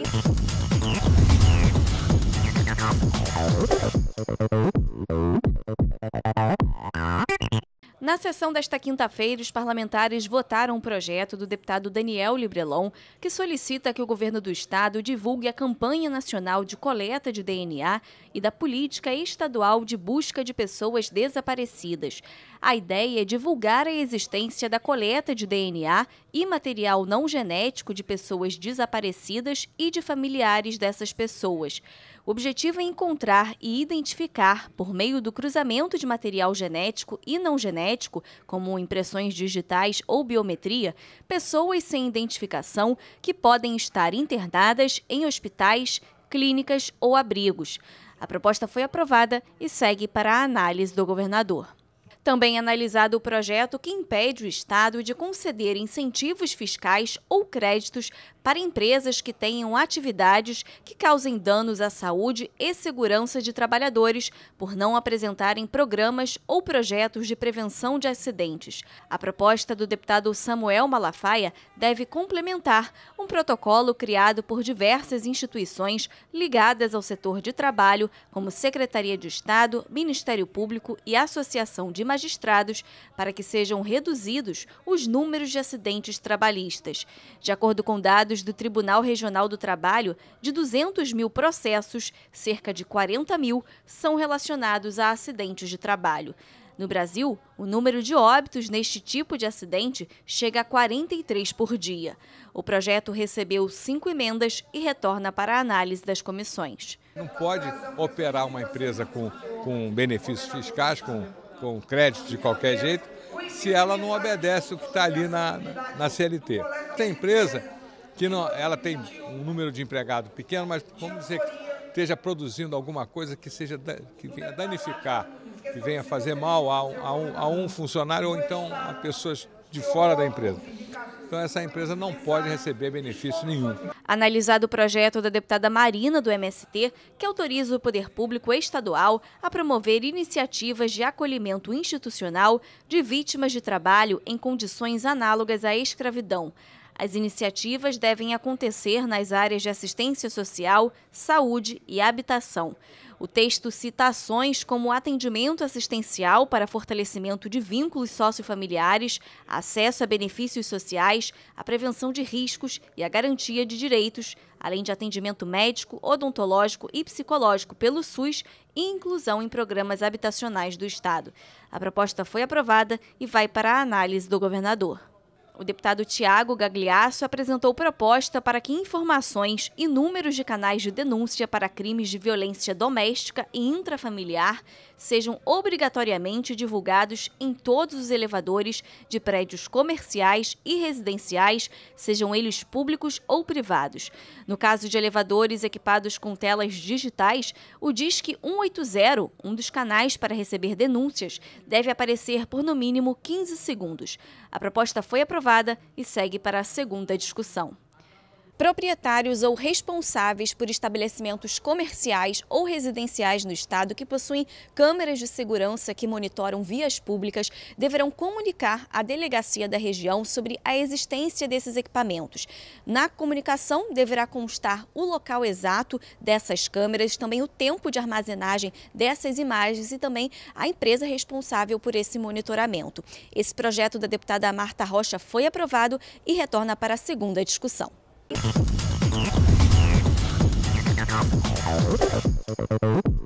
Thank you. Na sessão desta quinta-feira, os parlamentares votaram um projeto do deputado Daniel Librelon, que solicita que o governo do estado divulgue a campanha nacional de coleta de DNA e da política estadual de busca de pessoas desaparecidas. A ideia é divulgar a existência da coleta de DNA e material não genético de pessoas desaparecidas e de familiares dessas pessoas. O objetivo é encontrar e identificar, por meio do cruzamento de material genético e não genético, como impressões digitais ou biometria, pessoas sem identificação que podem estar internadas em hospitais, clínicas ou abrigos. A proposta foi aprovada e segue para a análise do governador. Também é analisado o projeto que impede o Estado de conceder incentivos fiscais ou créditos para empresas que tenham atividades que causem danos à saúde e segurança de trabalhadores por não apresentarem programas ou projetos de prevenção de acidentes. A proposta do deputado Samuel Malafaia deve complementar um protocolo criado por diversas instituições ligadas ao setor de trabalho, como Secretaria de Estado, Ministério Público e Associação de Magistrados, para que sejam reduzidos os números de acidentes trabalhistas. De acordo com dados do Tribunal Regional do Trabalho, de 200 mil processos, cerca de 40 mil são relacionados a acidentes de trabalho. No Brasil, o número de óbitos neste tipo de acidente chega a 43 por dia. O projeto recebeu cinco emendas e retorna para a análise das comissões. Não pode operar uma empresa com, com benefícios fiscais, com, com crédito de qualquer jeito, se ela não obedece o que está ali na, na CLT. Tem empresa que não, ela tem um número de empregado pequeno, mas vamos dizer que esteja produzindo alguma coisa que seja que venha danificar, que venha fazer mal a, a, um, a um funcionário ou então a pessoas de fora da empresa. Então essa empresa não pode receber benefício nenhum. Analisado o projeto da deputada Marina do MST, que autoriza o poder público estadual a promover iniciativas de acolhimento institucional de vítimas de trabalho em condições análogas à escravidão. As iniciativas devem acontecer nas áreas de assistência social, saúde e habitação. O texto cita ações como atendimento assistencial para fortalecimento de vínculos sociofamiliares, acesso a benefícios sociais, a prevenção de riscos e a garantia de direitos, além de atendimento médico, odontológico e psicológico pelo SUS e inclusão em programas habitacionais do Estado. A proposta foi aprovada e vai para a análise do governador. O deputado Tiago Gagliasso apresentou proposta para que informações e números de canais de denúncia para crimes de violência doméstica e intrafamiliar sejam obrigatoriamente divulgados em todos os elevadores de prédios comerciais e residenciais, sejam eles públicos ou privados. No caso de elevadores equipados com telas digitais, o Disque 180, um dos canais para receber denúncias, deve aparecer por no mínimo 15 segundos. A proposta foi aprovada aprovada e segue para a segunda discussão proprietários ou responsáveis por estabelecimentos comerciais ou residenciais no estado que possuem câmeras de segurança que monitoram vias públicas deverão comunicar à delegacia da região sobre a existência desses equipamentos. Na comunicação deverá constar o local exato dessas câmeras, também o tempo de armazenagem dessas imagens e também a empresa responsável por esse monitoramento. Esse projeto da deputada Marta Rocha foi aprovado e retorna para a segunda discussão. Thank you.